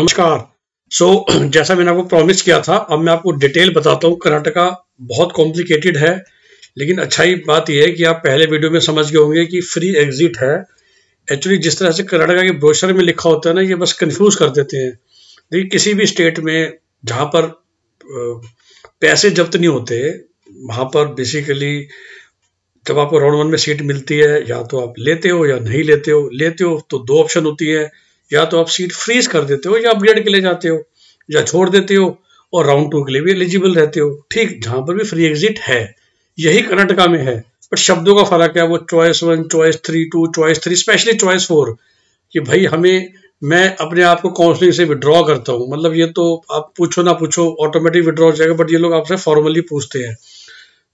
नमस्कार सो so, जैसा मैंने आपको प्रॉमिस किया था अब मैं आपको डिटेल बताता हूँ कर्नाटका बहुत कॉम्प्लिकेटेड है लेकिन अच्छाई बात यह है कि आप पहले वीडियो में समझ गए होंगे कि फ्री एग्जिट है एक्चुअली जिस तरह से कर्नाटका के ब्रोशर में लिखा होता है ना ये बस कंफ्यूज कर देते हैं देखिए किसी भी स्टेट में जहाँ पर पैसे जब्त नहीं होते वहाँ पर बेसिकली जब आपको राउंड वन में सीट मिलती है या तो आप लेते हो या नहीं लेते हो लेते हो तो दो ऑप्शन होती है या तो आप सीट फ्रीज कर देते हो या अपग्रेड के लिए जाते हो या छोड़ देते हो और राउंड टू के लिए भी एलिजिबल रहते हो ठीक जहां पर भी फ्री एग्जिट है यही कर्नाटका में है पर शब्दों का फर्क है वो choice one choice three two choice three specially choice four कि भाई हमें मैं अपने आप को काउंसलिंग से विड्रॉ करता हूँ मतलब ये तो आप पूछो ना पूछो ऑटोमेटिक विड्रॉ हो जाएगा बट ये लोग आपसे फॉर्मली पूछते हैं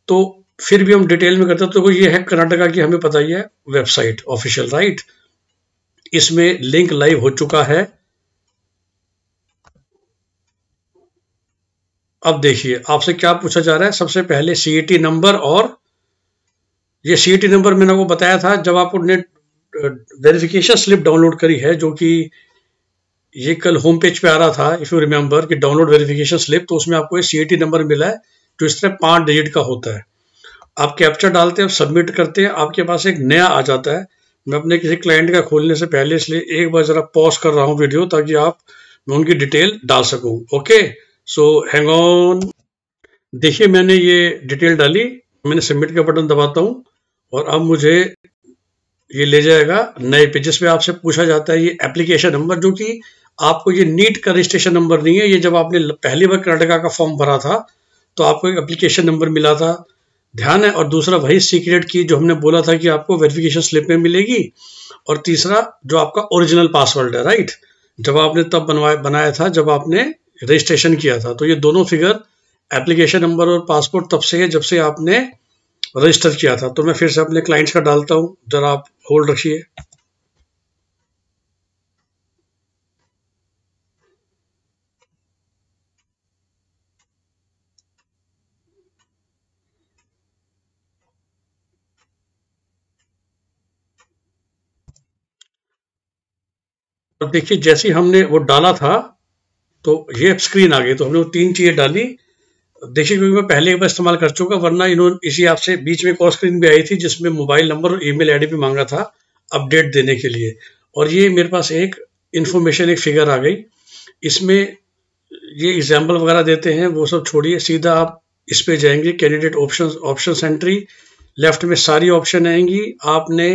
तो फिर भी हम डिटेल में करते हैं तो ये है कर्नाटका की हमें पता ही है वेबसाइट ऑफिशियल राइट right? इसमें लिंक लाइव हो चुका है अब देखिए आपसे क्या पूछा जा रहा है सबसे पहले सीईटी नंबर और ये सीईटी नंबर मैंने आपको बताया था जब आपने नेट वेरिफिकेशन स्लिप डाउनलोड करी है जो कि ये कल होम पेज पे आ रहा था इफ़ यू रिमेम्बर कि डाउनलोड वेरिफिकेशन स्लिप तो उसमें आपको ये सीईटी नंबर मिला है जो इस तरह पांच डिजिट का होता है आप कैप्चर डालते हैं सबमिट करते हैं आपके पास एक नया आ जाता है मैं अपने किसी क्लाइंट का खोलने से पहले इसलिए एक बार ज़रा पॉज कर रहा हूँ वीडियो ताकि आप मैं उनकी डिटेल डाल सकूँ ओके सो हैंग ऑन देखिए मैंने ये डिटेल डाली मैंने सबमिट का बटन दबाता हूँ और अब मुझे ये ले जाएगा नए पे जिसमें आपसे पूछा जाता है ये एप्लीकेशन नंबर जो कि आपको ये नीट का रजिस्ट्रेशन नंबर नहीं है ये जब आपने पहली बार कर्नाटका का फॉर्म भरा था तो आपको एक एप्लीकेशन नंबर मिला था ध्यान है और दूसरा वही सीक्रेट की जो हमने बोला था कि आपको वेरिफिकेशन स्लिप में मिलेगी और तीसरा जो आपका ओरिजिनल पासवर्ड है राइट जब आपने तब बनवाया बनाया था जब आपने रजिस्ट्रेशन किया था तो ये दोनों फिगर एप्लीकेशन नंबर और पासपोर्ट तब से है जब से आपने रजिस्टर किया था तो मैं फिर से अपने क्लाइंट्स का डालता हूँ जरा आप होल्ड रखिए अब देखिए जैसे हमने वो डाला था तो ये स्क्रीन आ गई तो हमने वो तीन चीज़ें डाली देखिए क्योंकि मैं पहले एक बार इस्तेमाल कर चुका वरना इन्होंने इसी आपसे बीच में एक और स्क्रीन भी आई थी जिसमें मोबाइल नंबर और ईमेल आईडी भी मांगा था अपडेट देने के लिए और ये मेरे पास एक इन्फॉर्मेशन एक फिगर आ गई इसमें ये एग्जाम्पल वगैरह देते हैं वो सब छोड़िए सीधा आप इस पर जाएंगे candidate option option entry left में सारी ऑप्शन आएंगी आपने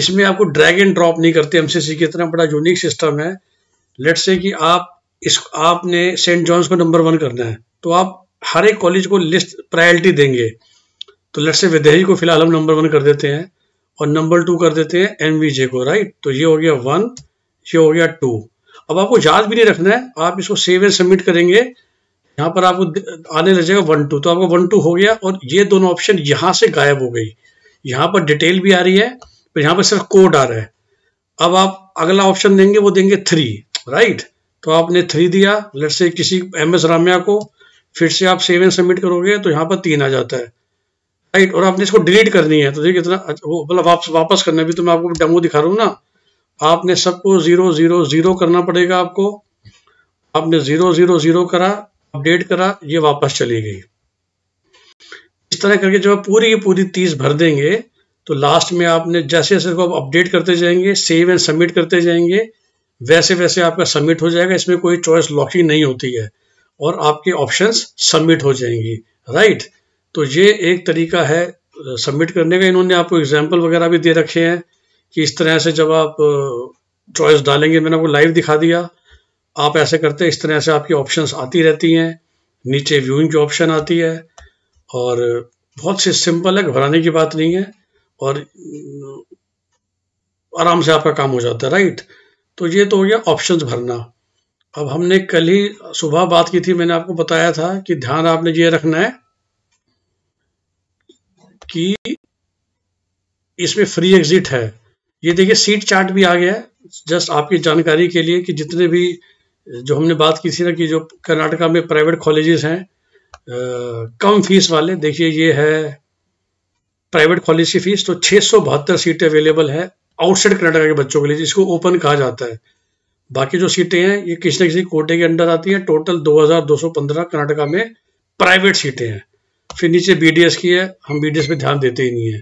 इसमें आपको ड्रैग एंड ड्रॉप नहीं करते एमसीसी की इतना बड़ा यूनिक सिस्टम है लेट से कि आप इस आपने सेंट जॉन्स को नंबर वन करना है तो आप हर एक कॉलेज को लिस्ट प्रायोरिटी देंगे तो लेट से विदेही को फिलहाल हम नंबर वन कर देते हैं और नंबर टू कर देते हैं एम को राइट तो ये हो गया वन ये हो गया टू अब आपको याद भी नहीं रखना है आप इसको सेव एंड सबमिट करेंगे यहाँ पर आपको आने लगेगा वन टू तो आपका वन टू हो गया और ये दोनों ऑप्शन यहाँ से गायब हो गई यहाँ पर डिटेल भी आ रही है पर यहाँ पर सिर्फ कोड आ रहा है अब आप अगला ऑप्शन देंगे वो देंगे थ्री राइट तो आपने थ्री दिया लेट से किसी एम एस राम्या को फिर से आप सेवन सबमिट करोगे तो यहाँ पर तीन आ जाता है राइट और आपने इसको डिलीट करनी है तो देखिए इतना वो मतलब आप वापस करना भी तो मैं आपको डेमो दिखा रहा हूँ ना आपने सबको ज़ीरो ज़ीरो ज़ीरो करना पड़ेगा आपको आपने ज़ीरो ज़ीरो ज़ीरो करा अपडेट करा ये वापस चली गई इस तरह करके जब आप पूरी की पूरी तीस भर देंगे तो लास्ट में आपने जैसे जैसे आप अपडेट करते जाएंगे सेव एंड सबमिट करते जाएंगे वैसे वैसे आपका सबमिट हो जाएगा इसमें कोई चॉइस लॉकिंग नहीं होती है और आपके ऑप्शंस सबमिट हो जाएंगी राइट तो ये एक तरीका है सबमिट करने का इन्होंने आपको एग्जाम्पल वगैरह भी दे रखे हैं कि इस तरह से जब आप चॉइस uh, डालेंगे मैंने आपको लाइव दिखा दिया आप ऐसे करते हैं इस तरह से आपकी ऑप्शंस आती रहती हैं नीचे व्यूइंग की ऑप्शन आती है और बहुत सी सिंपल है घबराने की बात नहीं है और आराम से आपका काम हो जाता है राइट तो ये तो हो गया ऑप्शन भरना अब हमने कल ही सुबह बात की थी मैंने आपको बताया था कि ध्यान आपने ये रखना है कि इसमें फ्री एग्जिट है ये देखिए सीट चार्ट भी आ गया है जस्ट आपकी जानकारी के लिए कि जितने भी जो हमने बात की थी ना कि जो कर्नाटका में प्राइवेट कॉलेजेस हैं कम फीस वाले देखिए ये है प्राइवेट कॉलेज की फीस तो छः सीटें अवेलेबल है आउटसाइड कर्नाटका के बच्चों के लिए जिसको ओपन कहा जाता है बाकी जो सीटें हैं ये किसी न किसी कोटे के अंडर आती हैं टोटल 2215 कर्नाटका में प्राइवेट सीटें हैं फिर नीचे बीडीएस की है हम बीडीएस पे ध्यान देते ही नहीं है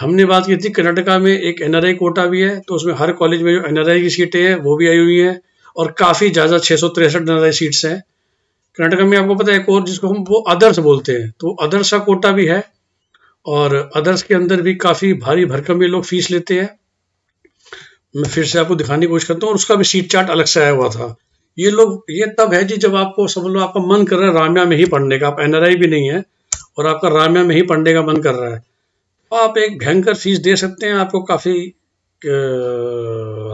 हमने बात की थी कर्नाटका में एक एनआरआई कोटा भी है तो उसमें हर कॉलेज में जो एनआरआई की सीटें हैं वो भी आई हुई हैं और काफ़ी ज़्यादा छह सौ तिरसठ सीट्स हैं कर्नाटक में आपको पता है एक और जिसको हम वो अदर्स बोलते हैं तो अदर्स का कोटा भी है और अदर्स के अंदर भी काफ़ी भारी भरकम में लोग फीस लेते हैं मैं फिर से आपको दिखाने की कोशिश करता हूँ और उसका भी सीट चार्ट अलग से आया हुआ था ये लोग ये तब है जी जब आपको समझ लो आपका मन कर रहा है राम्या में ही पढ़ने का आप एनआरआई भी नहीं है और आपका राम्या में ही पढ़ने का मन कर रहा है आप एक भयंकर फीस दे सकते हैं आपको काफ़ी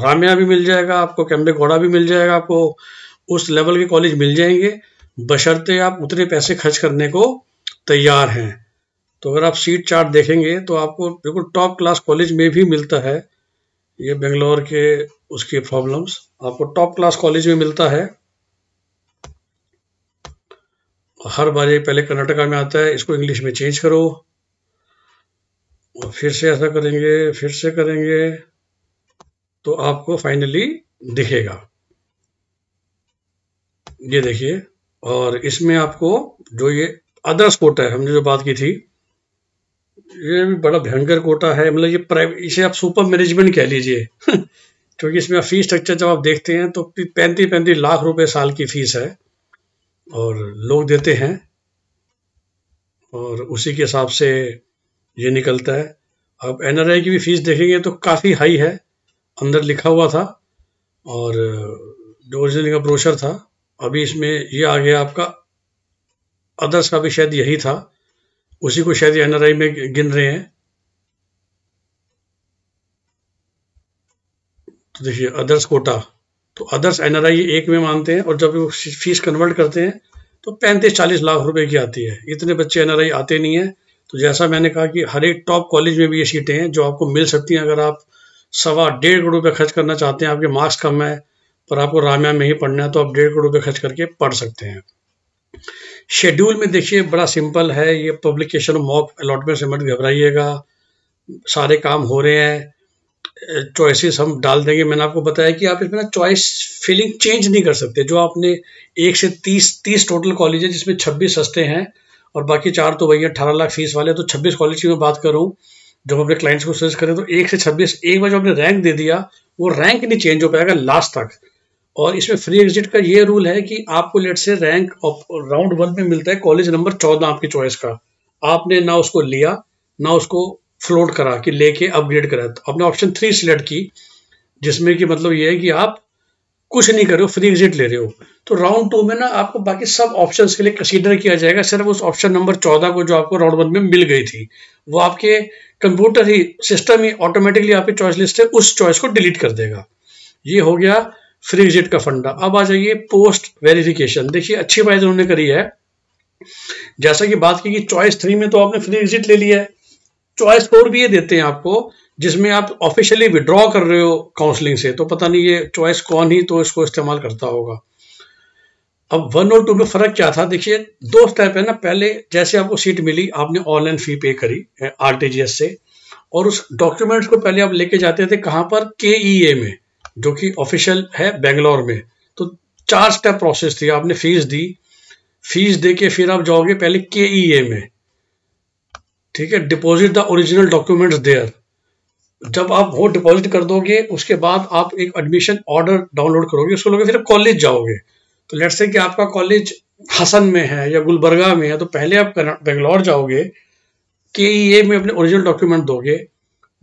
रामया भी मिल जाएगा आपको कैम्बे घोड़ा भी मिल जाएगा आपको उस लेवल के कॉलेज मिल जाएंगे बशर्ते आप उतने पैसे खर्च करने को तैयार हैं तो अगर आप सीट चार्ट देखेंगे तो आपको बिल्कुल टॉप क्लास कॉलेज में भी मिलता है ये बेंगलोर के उसकी प्रॉब्लम्स आपको टॉप क्लास कॉलेज में मिलता है हर बार ये पहले कर्नाटका में आता है इसको इंग्लिश में चेंज करो और फिर से ऐसा करेंगे फिर से करेंगे तो आपको फाइनली दिखेगा ये देखिए और इसमें आपको जो ये अदर्स कोटा है हमने जो बात की थी ये भी बड़ा भयंकर कोटा है मतलब ये प्राइवेट इसे आप सुपर मैनेजमेंट कह लीजिए क्योंकि इसमें फीस स्ट्रक्चर जब आप देखते हैं तो पैंतीस पैंतीस लाख रुपए साल की फीस है और लोग देते हैं और उसी के हिसाब से ये निकलता है अब एनआरआई की भी फीस देखेंगे तो काफ़ी हाई है अंदर लिखा हुआ था और जो ओरिजिनल का ब्रोशर था अभी इसमें ये आ गया आपका अदर्स का भी शायद यही था उसी को शायद एन में गिन रहे हैं तो देखिए अदर्स कोटा तो अदर्स एन एक में मानते हैं और जब वो फीस कन्वर्ट करते हैं तो पैंतीस चालीस लाख रुपए की आती है इतने बच्चे एन आते नहीं हैं तो जैसा मैंने कहा कि हर एक टॉप कॉलेज में भी ये सीटें हैं जो आपको मिल सकती हैं अगर आप सवा डेढ़ करोड़ रुपये खर्च करना चाहते हैं आपके मार्क्स कम है पर आपको रामया में ही पढ़ना है तो आप डेढ़ करोड़ रुपये खर्च करके पढ़ सकते हैं शेड्यूल में देखिए बड़ा सिंपल है ये पब्लिकेशन मॉक अलॉटमेंट से मत घबराइएगा सारे काम हो रहे हैं चॉइसेस हम डाल देंगे मैंने आपको बताया कि आप इसमें ना चॉइस फीलिंग चेंज नहीं कर सकते जो आपने एक से तीस तीस टोटल कॉलेज है जिसमें छब्बीस सस्ते हैं और बाकी चार तो वही अठारह लाख फीस वाले तो छब्बीस कॉलेज की मैं बात करूँ जब अपने क्लाइंट्स को सर्च करें तो एक से छब्बीस एक बार जो आपने रैंक दे दिया वो रैंक नहीं चेंज हो पाएगा लास्ट तक और इसमें फ्री एग्जिट का ये रूल है कि आपको लेट से रैंक राउंड वन में मिलता है कॉलेज नंबर चौदह आपकी चॉइस का आपने ना उसको लिया ना उसको फ्लोट करा कि लेके अपग्रेड करा तो आपने ऑप्शन थ्री सिलेक्ट की जिसमें कि मतलब ये है कि आप कुछ नहीं कर रहे हो फ्री एग्जिट ले रहे हो तो राउंड टू में ना आपको बाकी सब ऑप्शंस के लिए कंसीडर किया जाएगा सिर्फ उस ऑप्शन नंबर चौदह को जो आपको राउंड वन में मिल गई थी वो आपके कंप्यूटर ही सिस्टम ही ऑटोमेटिकली आपकी चॉइस लिस्ट है उस चॉइस को डिलीट कर देगा ये हो गया फ्री एग्जिट का फंडा अब आ जाइए पोस्ट वेरिफिकेशन देखिए अच्छी बात उन्होंने करी है जैसा कि बात की चॉइस थ्री में तो आपने फ्री एग्जिट ले लिया है चॉइस फोर भी ये देते हैं आपको जिसमें आप ऑफिशियली विड्रॉ कर रहे हो काउंसलिंग से तो पता नहीं ये चॉइस कौन ही तो इसको इस्तेमाल करता होगा अब वन और टू में फ़र्क क्या था देखिए दो स्टेप है ना पहले जैसे आपको सीट मिली आपने ऑनलाइन फ़ी पे करी आर से और उस डॉक्यूमेंट्स को पहले आप लेके जाते थे कहाँ पर के e में जो कि ऑफिशियल है बेंगलोर में तो चार स्टेप प्रोसेस थी आपने फीस दी फीस दे के फिर आप जाओगे पहले के e में ठीक है deposit the original documents there जब आप वोट डिपॉजिट कर दोगे उसके बाद आप एक एडमिशन ऑर्डर डाउनलोड करोगे उसको लोगे फिर कॉलेज जाओगे तो लेट से कि आपका कॉलेज हसन में है या गुलबर्गा में है तो पहले आप बेंगलोर जाओगे के ई ए में अपने ओरिजिनल डॉक्यूमेंट दोगे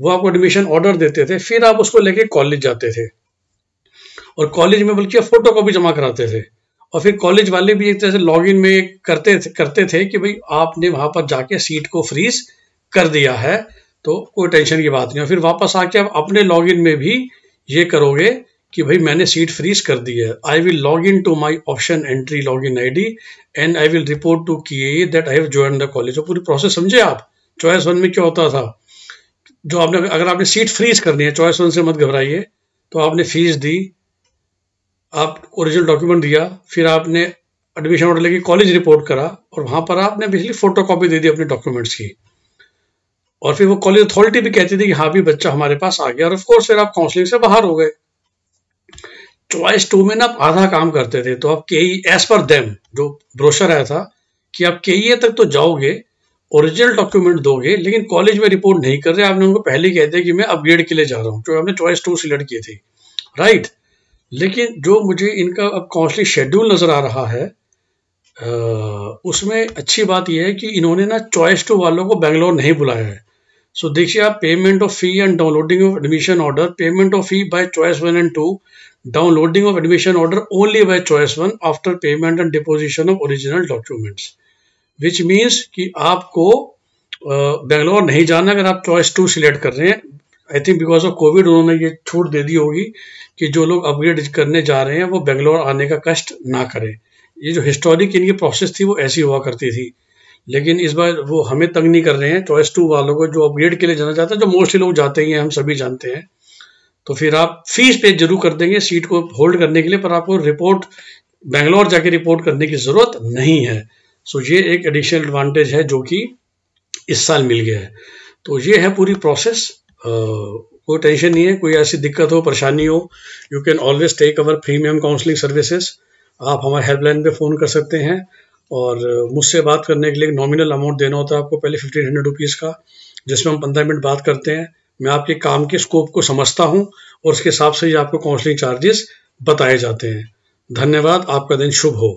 वो आपको एडमिशन ऑर्डर देते थे फिर आप उसको लेके कॉलेज जाते थे और कॉलेज में बल्कि फोटो कॉपी जमा कराते थे और फिर कॉलेज वाले भी एक तरह से लॉग इन में करते थे करते थे कि भाई आपने वहाँ पर जाके सीट को फ्रीज कर दिया है तो कोई टेंशन की बात नहीं और फिर वापस आके आप अपने लॉगिन में भी ये करोगे कि भाई मैंने सीट फ्रीज कर दी है I will log in to my option entry log in I D and I will report to की that I have join the college पूरी प्रोसेस समझे आप चॉइस वन में क्या होता था जो आपने अगर आपने सीट फ्रीज करनी है चॉइस वन से मत घबराइए तो आपने फीस दी आप ओरिजिनल डॉक्यूमेंट दिया फिर आपने एडमिशन ऑर्डर लेके कॉलेज रिपोर्ट करा और वहाँ पर आपने बेसिकली फोटो कॉपी दे दी अपने डॉक्यूमेंट्स की और फिर वो कॉलेज अथॉरिटी भी कहती थी कि हाँ भी बच्चा हमारे पास आ गया और ऑफकोर्स फिर आप काउंसलिंग से बाहर हो गए चॉइस टू में ना आप आधा काम करते थे तो आप के ई एज पर देम जो ब्रोशर आया था कि आप के ई e तक तो जाओगे ओरिजिनल डॉक्यूमेंट दोगे लेकिन कॉलेज में रिपोर्ट नहीं कर रहे आपने उनको पहले ही कह दिया कि मैं अपग्रेड के लिए जा रहा हूँ क्योंकि आपने चॉइस टू सिलेक्ट किए थे राइट लेकिन जो मुझे इनका अब काउंसलिंग शेड्यूल नज़र आ रहा है उसमें अच्छी बात यह है कि इन्होंने ना चॉइस टू वालों को बेंगलोर नहीं बुलाया है सो देखिए आप payment of fee and downloading of admission order payment of fee by choice one and two downloading of admission order only by choice one after payment and deposition of original documents which means कि आपको बेंगलोर नहीं जाना अगर आप choice to select कर रहे हैं I think because of Covid उन्होंने ये छूट दे दी होगी कि जो लोग अपग्रेड करने जा रहे हैं वो बेंगलोर आने का कष्ट ना करें ये जो हिस्टोरिक इनकी प्रोसेस थी वो ऐसी हुआ करती थी लेकिन इस बार वो हमें तंग नहीं कर रहे हैं चॉइस तो टू वालों को जो अपग्रेड के लिए जाना चाहता है जो मोस्टली लोग जाते ही हैं हम सभी जानते हैं तो फिर आप फीस पे जरूर कर देंगे सीट को होल्ड करने के लिए पर आपको रिपोर्ट बेंगलोर जाके रिपोर्ट करने की ज़रूरत नहीं है सो ये एक एडिशनल एडवांटेज है जो कि इस साल मिल गया है तो ये है पूरी प्रोसेस कोई टेंशन नहीं है कोई ऐसी दिक्कत हो परेशानी हो you can always take our premium counselling services आप हमारे हेल्पलाइन पे फ़ोन कर सकते हैं और मुझसे बात करने के लिए नॉमिनल अमाउंट देना होता है आपको पहले फिफ्टीन हंड्रेड रुपीज़ का जिसमें हम पंद्रह मिनट बात करते हैं मैं आपके काम के स्कोप को समझता हूँ और उसके हिसाब से ही आपको काउंसलिंग चार्जेस बताए जाते हैं धन्यवाद आपका दिन शुभ हो